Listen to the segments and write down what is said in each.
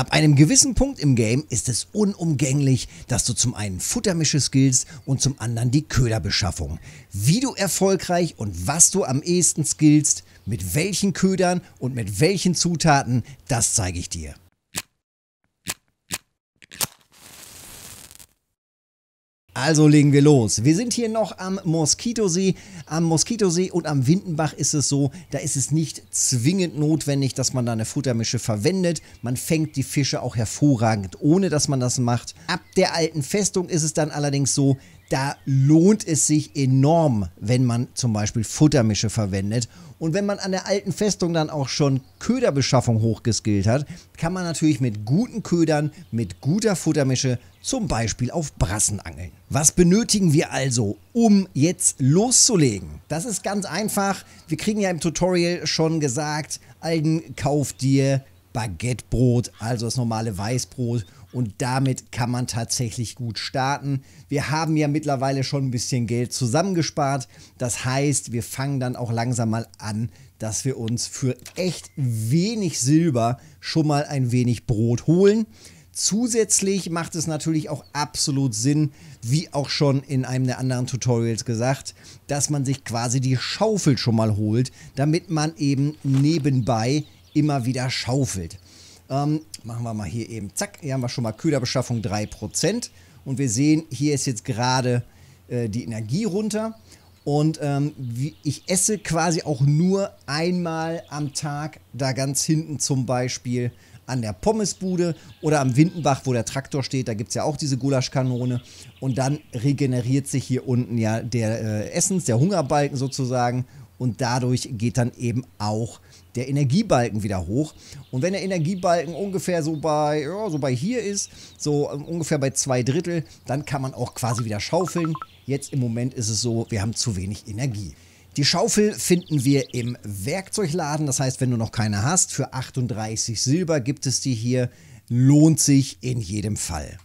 Ab einem gewissen Punkt im Game ist es unumgänglich, dass du zum einen Futtermische skillst und zum anderen die Köderbeschaffung. Wie du erfolgreich und was du am ehesten skillst, mit welchen Ködern und mit welchen Zutaten, das zeige ich dir. Also legen wir los. Wir sind hier noch am Moskitosee. Am Moskitosee und am Windenbach ist es so, da ist es nicht zwingend notwendig, dass man da eine Futtermische verwendet. Man fängt die Fische auch hervorragend, ohne dass man das macht. Ab der alten Festung ist es dann allerdings so, da lohnt es sich enorm, wenn man zum Beispiel Futtermische verwendet. Und wenn man an der alten Festung dann auch schon Köderbeschaffung hochgeskillt hat, kann man natürlich mit guten Ködern, mit guter Futtermische zum Beispiel auf Brassen angeln. Was benötigen wir also, um jetzt loszulegen? Das ist ganz einfach. Wir kriegen ja im Tutorial schon gesagt, Algen, kauf dir Baguettebrot, also das normale Weißbrot und damit kann man tatsächlich gut starten. Wir haben ja mittlerweile schon ein bisschen Geld zusammengespart. Das heißt, wir fangen dann auch langsam mal an, dass wir uns für echt wenig Silber schon mal ein wenig Brot holen. Zusätzlich macht es natürlich auch absolut Sinn, wie auch schon in einem der anderen Tutorials gesagt, dass man sich quasi die Schaufel schon mal holt, damit man eben nebenbei immer wieder schaufelt. Ähm, machen wir mal hier eben, zack, hier haben wir schon mal Köderbeschaffung 3%. Und wir sehen, hier ist jetzt gerade äh, die Energie runter. Und ähm, wie, ich esse quasi auch nur einmal am Tag, da ganz hinten zum Beispiel an der Pommesbude oder am Windenbach, wo der Traktor steht. Da gibt es ja auch diese Gulaschkanone. Und dann regeneriert sich hier unten ja der äh, Essens, der Hungerbalken sozusagen und dadurch geht dann eben auch der Energiebalken wieder hoch. Und wenn der Energiebalken ungefähr so bei, ja, so bei hier ist, so ähm, ungefähr bei zwei Drittel, dann kann man auch quasi wieder schaufeln. Jetzt im Moment ist es so, wir haben zu wenig Energie. Die Schaufel finden wir im Werkzeugladen, das heißt, wenn du noch keine hast, für 38 Silber gibt es die hier. Lohnt sich in jedem Fall.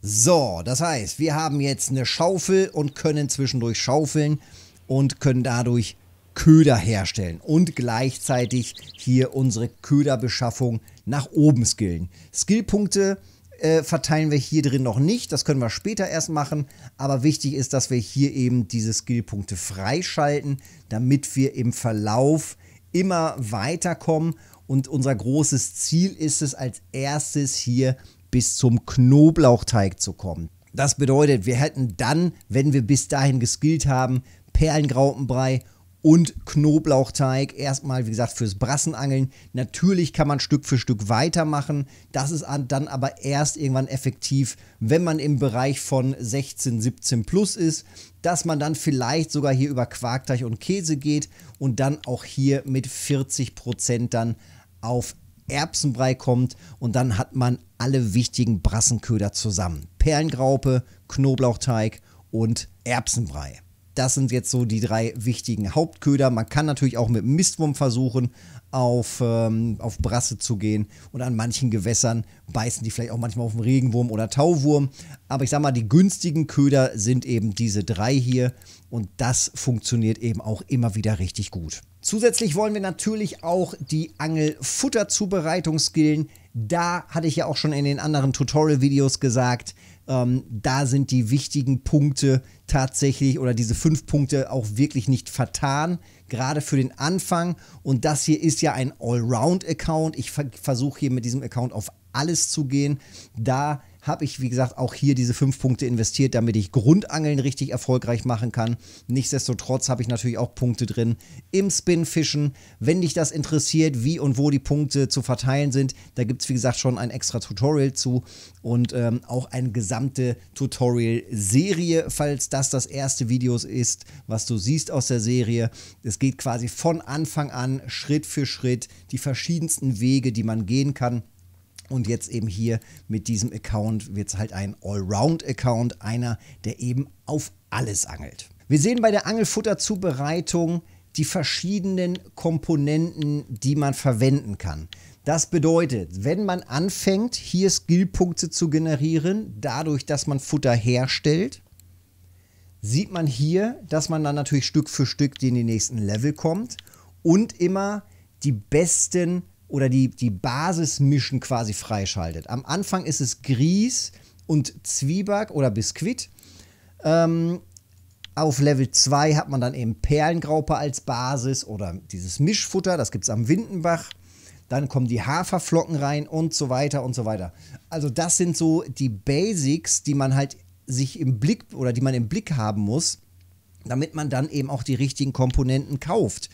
So, das heißt, wir haben jetzt eine Schaufel und können zwischendurch schaufeln und können dadurch Köder herstellen und gleichzeitig hier unsere Köderbeschaffung nach oben skillen. Skillpunkte äh, verteilen wir hier drin noch nicht, das können wir später erst machen, aber wichtig ist, dass wir hier eben diese Skillpunkte freischalten, damit wir im Verlauf immer weiterkommen und unser großes Ziel ist es als erstes hier bis zum Knoblauchteig zu kommen. Das bedeutet, wir hätten dann, wenn wir bis dahin geskillt haben, Perlengraupenbrei und und Knoblauchteig. Erstmal, wie gesagt, fürs Brassenangeln. Natürlich kann man Stück für Stück weitermachen. Das ist dann aber erst irgendwann effektiv, wenn man im Bereich von 16, 17 plus ist, dass man dann vielleicht sogar hier über Quarkteig und Käse geht und dann auch hier mit 40 Prozent dann auf Erbsenbrei kommt und dann hat man alle wichtigen Brassenköder zusammen. Perlengraupe, Knoblauchteig und Erbsenbrei. Das sind jetzt so die drei wichtigen Hauptköder. Man kann natürlich auch mit Mistwurm versuchen, auf, ähm, auf Brasse zu gehen. Und an manchen Gewässern beißen die vielleicht auch manchmal auf den Regenwurm oder Tauwurm. Aber ich sag mal, die günstigen Köder sind eben diese drei hier. Und das funktioniert eben auch immer wieder richtig gut. Zusätzlich wollen wir natürlich auch die Angelfutterzubereitung skillen. Da hatte ich ja auch schon in den anderen Tutorial-Videos gesagt, ähm, da sind die wichtigen Punkte tatsächlich oder diese fünf Punkte auch wirklich nicht vertan, gerade für den Anfang. Und das hier ist ja ein Allround-Account. Ich versuche hier mit diesem Account auf alles zu gehen. Da habe ich, wie gesagt, auch hier diese fünf Punkte investiert, damit ich Grundangeln richtig erfolgreich machen kann. Nichtsdestotrotz habe ich natürlich auch Punkte drin im Spinfischen. Wenn dich das interessiert, wie und wo die Punkte zu verteilen sind, da gibt es, wie gesagt, schon ein extra Tutorial zu und ähm, auch eine gesamte Tutorial-Serie, falls das das erste Video ist, was du siehst aus der Serie. Es geht quasi von Anfang an Schritt für Schritt die verschiedensten Wege, die man gehen kann und jetzt eben hier mit diesem Account wird es halt ein Allround-Account, einer, der eben auf alles angelt. Wir sehen bei der Angelfutterzubereitung die verschiedenen Komponenten, die man verwenden kann. Das bedeutet, wenn man anfängt, hier Skillpunkte zu generieren, dadurch, dass man Futter herstellt, sieht man hier, dass man dann natürlich Stück für Stück in die nächsten Level kommt und immer die besten oder die, die Basismischen quasi freischaltet. Am Anfang ist es Grieß und Zwieback oder Biskuit. Ähm, auf Level 2 hat man dann eben Perlengraupe als Basis oder dieses Mischfutter, das gibt es am Windenbach. Dann kommen die Haferflocken rein und so weiter und so weiter. Also das sind so die Basics, die man halt sich im Blick oder die man im Blick haben muss, damit man dann eben auch die richtigen Komponenten kauft.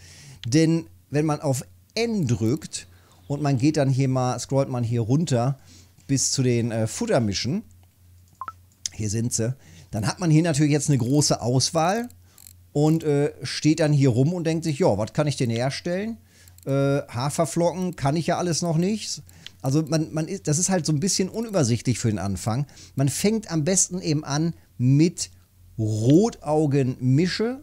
Denn wenn man auf N drückt, und man geht dann hier mal, scrollt man hier runter bis zu den äh, Futtermischen. Hier sind sie. Dann hat man hier natürlich jetzt eine große Auswahl und äh, steht dann hier rum und denkt sich, ja, was kann ich denn herstellen? Äh, Haferflocken kann ich ja alles noch nicht. Also man, man ist, das ist halt so ein bisschen unübersichtlich für den Anfang. Man fängt am besten eben an mit Rotaugenmische,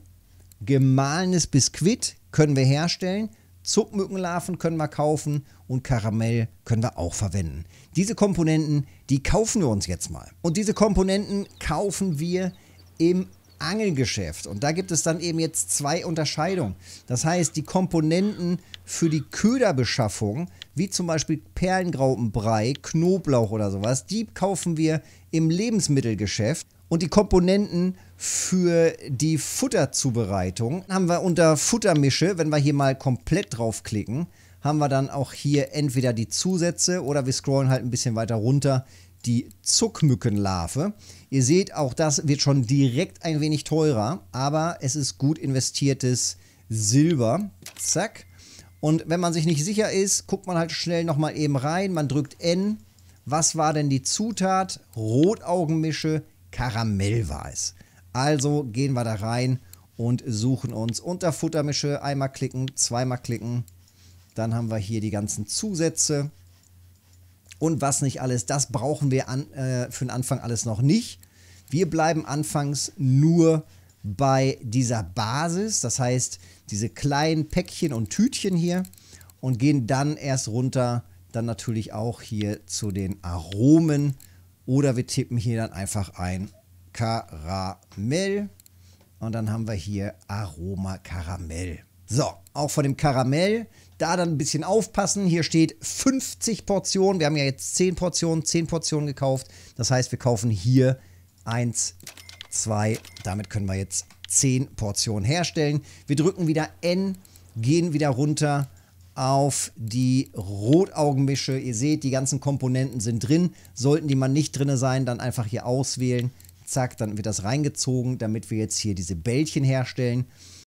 gemahlenes Biskuit können wir herstellen, Zuckmückenlarven können wir kaufen und Karamell können wir auch verwenden. Diese Komponenten, die kaufen wir uns jetzt mal. Und diese Komponenten kaufen wir im Angelgeschäft. Und da gibt es dann eben jetzt zwei Unterscheidungen. Das heißt, die Komponenten für die Köderbeschaffung, wie zum Beispiel Perlengraupenbrei, Knoblauch oder sowas, die kaufen wir im Lebensmittelgeschäft. Und die Komponenten für die Futterzubereitung haben wir unter Futtermische, wenn wir hier mal komplett draufklicken, haben wir dann auch hier entweder die Zusätze oder wir scrollen halt ein bisschen weiter runter die Zuckmückenlarve. Ihr seht, auch das wird schon direkt ein wenig teurer, aber es ist gut investiertes Silber. Zack. Und wenn man sich nicht sicher ist, guckt man halt schnell nochmal eben rein. Man drückt N. Was war denn die Zutat? Rotaugenmische, Karamellweiß. Also gehen wir da rein und suchen uns unter Futtermische einmal klicken, zweimal klicken. Dann haben wir hier die ganzen Zusätze und was nicht alles. Das brauchen wir an, äh, für den Anfang alles noch nicht. Wir bleiben anfangs nur bei dieser Basis, das heißt diese kleinen Päckchen und Tütchen hier und gehen dann erst runter, dann natürlich auch hier zu den Aromen oder wir tippen hier dann einfach ein Karamell. Und dann haben wir hier Aroma Karamell. So, auch von dem Karamell, da dann ein bisschen aufpassen. Hier steht 50 Portionen. Wir haben ja jetzt 10 Portionen, 10 Portionen gekauft. Das heißt, wir kaufen hier 1, 2. Damit können wir jetzt 10 Portionen herstellen. Wir drücken wieder N, gehen wieder runter auf die Rotaugenmische. Ihr seht, die ganzen Komponenten sind drin. Sollten die mal nicht drin sein, dann einfach hier auswählen. Zack, dann wird das reingezogen, damit wir jetzt hier diese Bällchen herstellen.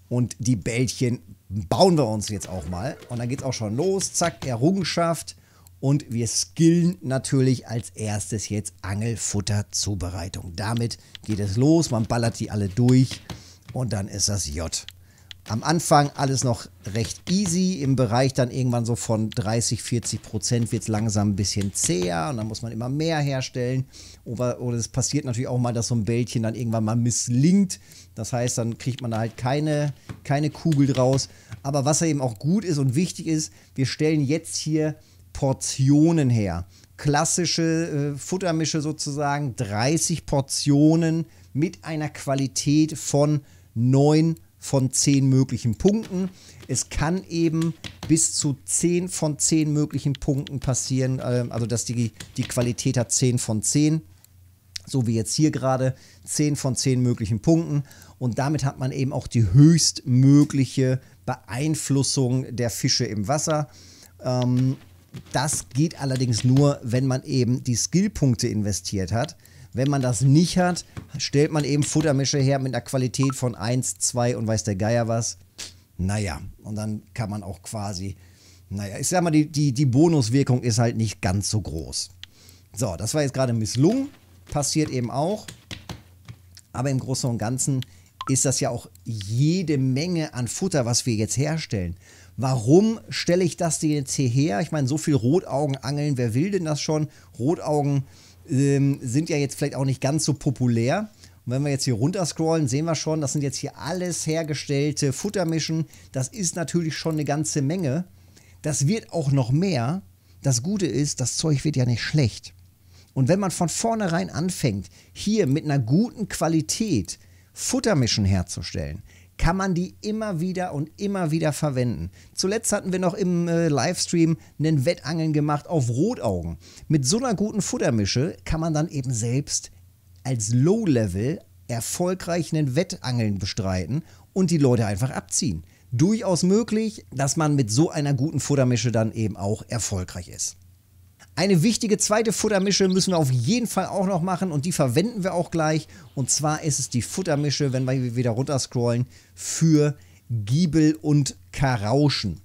Und die Bällchen bauen wir uns jetzt auch mal. Und dann geht es auch schon los. Zack, Errungenschaft. Und wir skillen natürlich als erstes jetzt Angelfutterzubereitung. Damit geht es los. Man ballert die alle durch. Und dann ist das J am Anfang alles noch recht easy, im Bereich dann irgendwann so von 30, 40 Prozent wird es langsam ein bisschen zäher und dann muss man immer mehr herstellen. Oder, oder es passiert natürlich auch mal, dass so ein Bällchen dann irgendwann mal misslingt. Das heißt, dann kriegt man da halt keine, keine Kugel draus. Aber was eben auch gut ist und wichtig ist, wir stellen jetzt hier Portionen her. Klassische äh, Futtermische sozusagen, 30 Portionen mit einer Qualität von 9 von 10 möglichen Punkten. Es kann eben bis zu 10 von 10 möglichen Punkten passieren, ähm, also dass die, die Qualität hat 10 von 10, so wie jetzt hier gerade, 10 von 10 möglichen Punkten. Und damit hat man eben auch die höchstmögliche Beeinflussung der Fische im Wasser. Ähm, das geht allerdings nur, wenn man eben die Skillpunkte investiert hat. Wenn man das nicht hat, stellt man eben Futtermische her mit einer Qualität von 1, 2 und weiß der Geier was. Naja, und dann kann man auch quasi, naja, ich sag mal, die, die, die Bonuswirkung ist halt nicht ganz so groß. So, das war jetzt gerade misslungen, passiert eben auch. Aber im Großen und Ganzen ist das ja auch jede Menge an Futter, was wir jetzt herstellen. Warum stelle ich das denn jetzt hierher? Ich meine, so viel Rotaugen angeln, wer will denn das schon? Rotaugen ähm, sind ja jetzt vielleicht auch nicht ganz so populär. Und wenn wir jetzt hier runter scrollen, sehen wir schon, das sind jetzt hier alles hergestellte Futtermischen. Das ist natürlich schon eine ganze Menge. Das wird auch noch mehr. Das Gute ist, das Zeug wird ja nicht schlecht. Und wenn man von vornherein anfängt, hier mit einer guten Qualität Futtermischen herzustellen, kann man die immer wieder und immer wieder verwenden. Zuletzt hatten wir noch im äh, Livestream einen Wettangeln gemacht auf Rotaugen. Mit so einer guten Futtermische kann man dann eben selbst als Low-Level erfolgreich einen Wettangeln bestreiten und die Leute einfach abziehen. Durchaus möglich, dass man mit so einer guten Futtermische dann eben auch erfolgreich ist. Eine wichtige zweite Futtermische müssen wir auf jeden Fall auch noch machen und die verwenden wir auch gleich. Und zwar ist es die Futtermische, wenn wir wieder runterscrollen, für Giebel und Karauschen.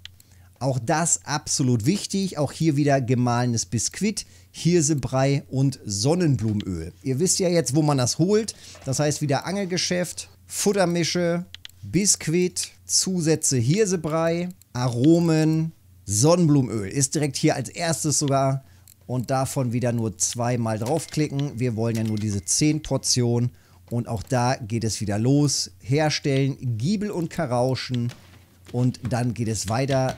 Auch das absolut wichtig. Auch hier wieder gemahlenes Biskuit, Hirsebrei und Sonnenblumenöl. Ihr wisst ja jetzt, wo man das holt. Das heißt wieder Angelgeschäft, Futtermische, Biskuit, Zusätze Hirsebrei, Aromen, Sonnenblumenöl. Ist direkt hier als erstes sogar und davon wieder nur zweimal draufklicken. Wir wollen ja nur diese 10 Portionen und auch da geht es wieder los. Herstellen, Giebel und Karauschen und dann geht es weiter.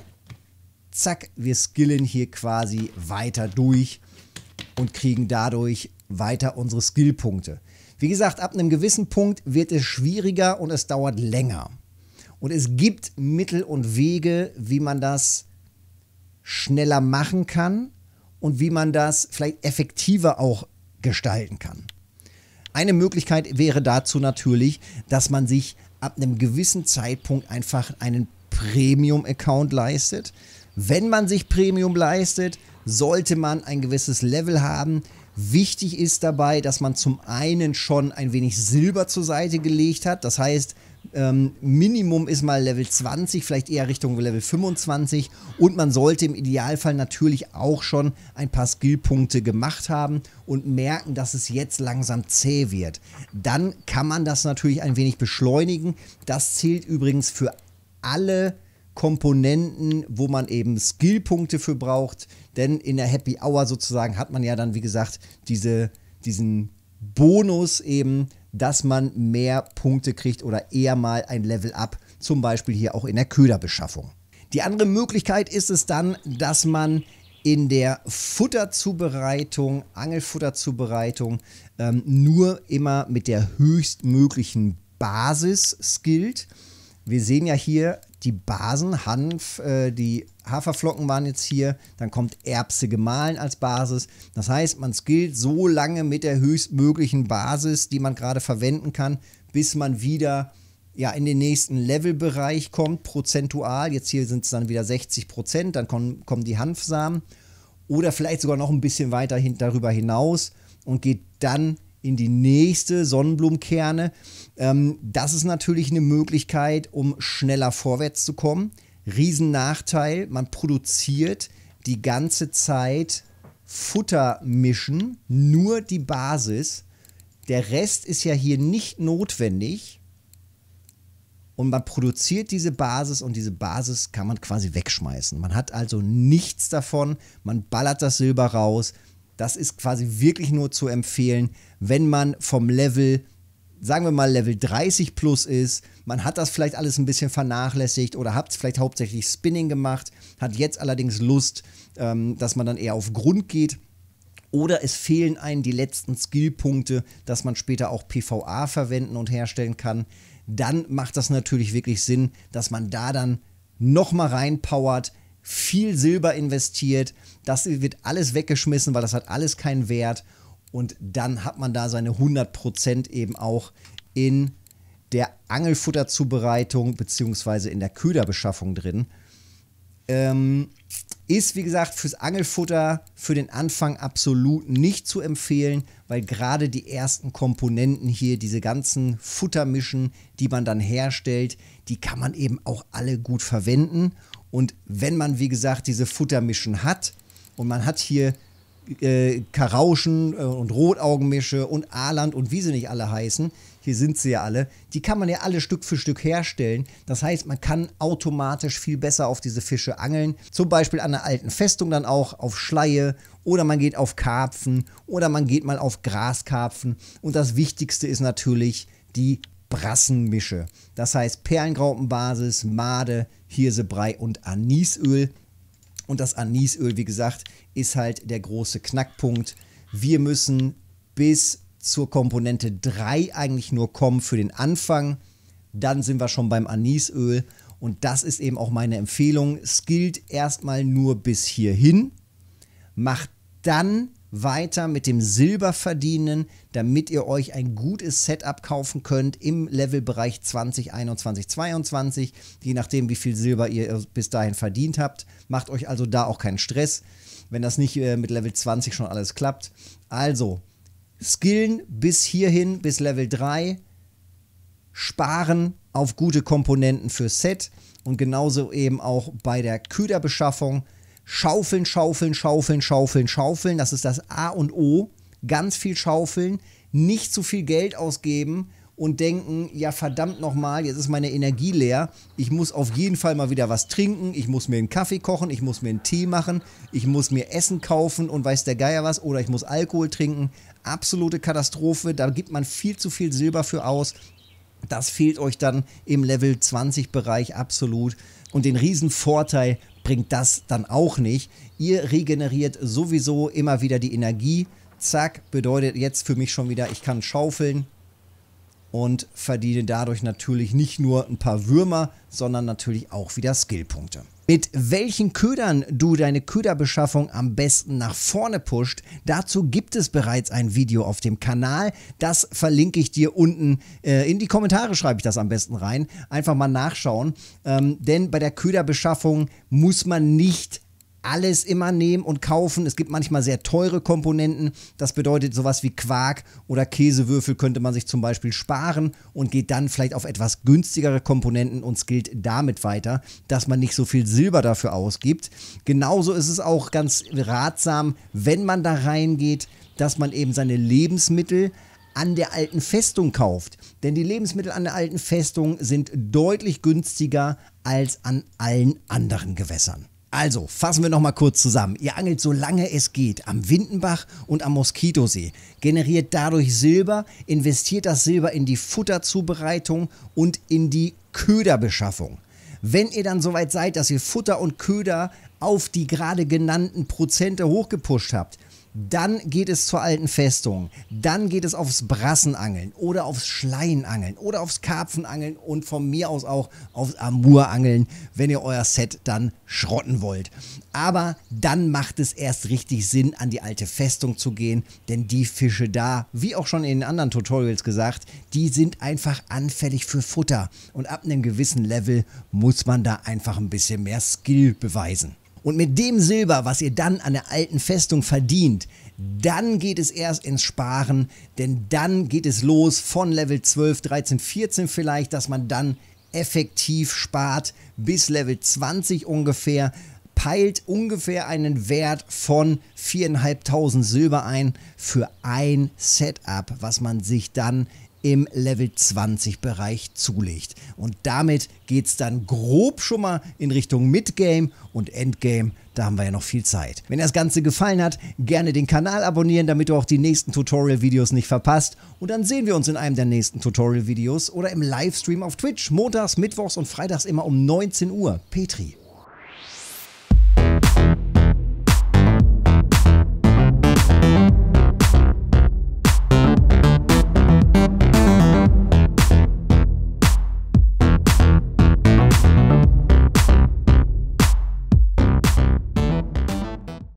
Zack, wir skillen hier quasi weiter durch und kriegen dadurch weiter unsere Skillpunkte. Wie gesagt, ab einem gewissen Punkt wird es schwieriger und es dauert länger. Und es gibt Mittel und Wege, wie man das schneller machen kann, und wie man das vielleicht effektiver auch gestalten kann. Eine Möglichkeit wäre dazu natürlich, dass man sich ab einem gewissen Zeitpunkt einfach einen Premium-Account leistet. Wenn man sich Premium leistet, sollte man ein gewisses Level haben. Wichtig ist dabei, dass man zum einen schon ein wenig Silber zur Seite gelegt hat. Das heißt, ähm, Minimum ist mal Level 20, vielleicht eher Richtung Level 25. Und man sollte im Idealfall natürlich auch schon ein paar Skillpunkte gemacht haben und merken, dass es jetzt langsam zäh wird. Dann kann man das natürlich ein wenig beschleunigen. Das zählt übrigens für alle Komponenten, wo man eben Skillpunkte für braucht. Denn in der Happy Hour sozusagen hat man ja dann, wie gesagt, diese, diesen Bonus eben, dass man mehr Punkte kriegt oder eher mal ein Level up, zum Beispiel hier auch in der Köderbeschaffung. Die andere Möglichkeit ist es dann, dass man in der Futterzubereitung, Angelfutterzubereitung, ähm, nur immer mit der höchstmöglichen Basis skillt. Wir sehen ja hier die Basen, Hanf, äh, die Haferflocken waren jetzt hier, dann kommt Erbse gemahlen als Basis. Das heißt, man skillt so lange mit der höchstmöglichen Basis, die man gerade verwenden kann, bis man wieder ja, in den nächsten Levelbereich kommt, prozentual. Jetzt hier sind es dann wieder 60 Prozent, dann kommen, kommen die Hanfsamen oder vielleicht sogar noch ein bisschen weiter hin, darüber hinaus und geht dann in die nächste Sonnenblumenkerne. Ähm, das ist natürlich eine Möglichkeit, um schneller vorwärts zu kommen. Riesennachteil, man produziert die ganze Zeit Futtermischen, nur die Basis. Der Rest ist ja hier nicht notwendig. Und man produziert diese Basis und diese Basis kann man quasi wegschmeißen. Man hat also nichts davon, man ballert das Silber raus. Das ist quasi wirklich nur zu empfehlen, wenn man vom Level sagen wir mal, Level 30 plus ist, man hat das vielleicht alles ein bisschen vernachlässigt oder hat vielleicht hauptsächlich Spinning gemacht, hat jetzt allerdings Lust, ähm, dass man dann eher auf Grund geht. Oder es fehlen einem die letzten Skillpunkte, dass man später auch PVA verwenden und herstellen kann. Dann macht das natürlich wirklich Sinn, dass man da dann nochmal reinpowert, viel Silber investiert. Das wird alles weggeschmissen, weil das hat alles keinen Wert und dann hat man da seine 100% eben auch in der Angelfutterzubereitung bzw. in der Köderbeschaffung drin. Ähm, ist, wie gesagt, fürs Angelfutter für den Anfang absolut nicht zu empfehlen, weil gerade die ersten Komponenten hier, diese ganzen Futtermischen, die man dann herstellt, die kann man eben auch alle gut verwenden. Und wenn man, wie gesagt, diese Futtermischen hat und man hat hier äh, Karauschen äh, und Rotaugenmische und Aland und wie sie nicht alle heißen, hier sind sie ja alle, die kann man ja alle Stück für Stück herstellen. Das heißt, man kann automatisch viel besser auf diese Fische angeln. Zum Beispiel an einer alten Festung dann auch auf Schleie oder man geht auf Karpfen oder man geht mal auf Graskarpfen. Und das Wichtigste ist natürlich die Brassenmische. Das heißt Perlengraupenbasis, Made, Hirsebrei und Anisöl. Und das Anisöl, wie gesagt, ist halt der große Knackpunkt. Wir müssen bis zur Komponente 3 eigentlich nur kommen für den Anfang. Dann sind wir schon beim Anisöl. Und das ist eben auch meine Empfehlung. Es gilt erstmal nur bis hierhin. Macht dann weiter mit dem Silber verdienen, damit ihr euch ein gutes Setup kaufen könnt im Levelbereich 20, 21, 22, je nachdem, wie viel Silber ihr bis dahin verdient habt. Macht euch also da auch keinen Stress, wenn das nicht äh, mit Level 20 schon alles klappt. Also, skillen bis hierhin, bis Level 3, sparen auf gute Komponenten fürs Set und genauso eben auch bei der Köderbeschaffung Schaufeln, schaufeln, schaufeln, schaufeln, schaufeln. Das ist das A und O. Ganz viel schaufeln, nicht zu viel Geld ausgeben und denken, ja verdammt nochmal, jetzt ist meine Energie leer. Ich muss auf jeden Fall mal wieder was trinken. Ich muss mir einen Kaffee kochen, ich muss mir einen Tee machen, ich muss mir Essen kaufen und weiß der Geier was oder ich muss Alkohol trinken. Absolute Katastrophe. Da gibt man viel zu viel Silber für aus. Das fehlt euch dann im Level 20 Bereich absolut. Und den Riesenvorteil bringt das dann auch nicht. Ihr regeneriert sowieso immer wieder die Energie. Zack, bedeutet jetzt für mich schon wieder, ich kann schaufeln und verdiene dadurch natürlich nicht nur ein paar Würmer, sondern natürlich auch wieder Skillpunkte. Mit welchen Ködern du deine Köderbeschaffung am besten nach vorne pusht, dazu gibt es bereits ein Video auf dem Kanal. Das verlinke ich dir unten. Äh, in die Kommentare schreibe ich das am besten rein. Einfach mal nachschauen. Ähm, denn bei der Köderbeschaffung muss man nicht alles immer nehmen und kaufen. Es gibt manchmal sehr teure Komponenten. Das bedeutet, sowas wie Quark oder Käsewürfel könnte man sich zum Beispiel sparen und geht dann vielleicht auf etwas günstigere Komponenten und skillt damit weiter, dass man nicht so viel Silber dafür ausgibt. Genauso ist es auch ganz ratsam, wenn man da reingeht, dass man eben seine Lebensmittel an der alten Festung kauft. Denn die Lebensmittel an der alten Festung sind deutlich günstiger als an allen anderen Gewässern. Also, fassen wir nochmal kurz zusammen. Ihr angelt so lange es geht am Windenbach und am Moskitosee, generiert dadurch Silber, investiert das Silber in die Futterzubereitung und in die Köderbeschaffung. Wenn ihr dann soweit seid, dass ihr Futter und Köder auf die gerade genannten Prozente hochgepusht habt, dann geht es zur alten Festung. Dann geht es aufs Brassenangeln oder aufs Schleienangeln oder aufs Karpfenangeln und von mir aus auch aufs Amurangeln, wenn ihr euer Set dann schrotten wollt. Aber dann macht es erst richtig Sinn, an die alte Festung zu gehen, denn die Fische da, wie auch schon in den anderen Tutorials gesagt, die sind einfach anfällig für Futter. Und ab einem gewissen Level muss man da einfach ein bisschen mehr Skill beweisen. Und mit dem Silber, was ihr dann an der alten Festung verdient, dann geht es erst ins Sparen, denn dann geht es los von Level 12, 13, 14 vielleicht, dass man dann effektiv spart bis Level 20 ungefähr, peilt ungefähr einen Wert von 4.500 Silber ein für ein Setup, was man sich dann im Level 20 Bereich zulegt. Und damit geht es dann grob schon mal in Richtung Midgame und Endgame. Da haben wir ja noch viel Zeit. Wenn dir das Ganze gefallen hat, gerne den Kanal abonnieren, damit du auch die nächsten Tutorial-Videos nicht verpasst. Und dann sehen wir uns in einem der nächsten Tutorial-Videos oder im Livestream auf Twitch. Montags, Mittwochs und Freitags immer um 19 Uhr. Petri.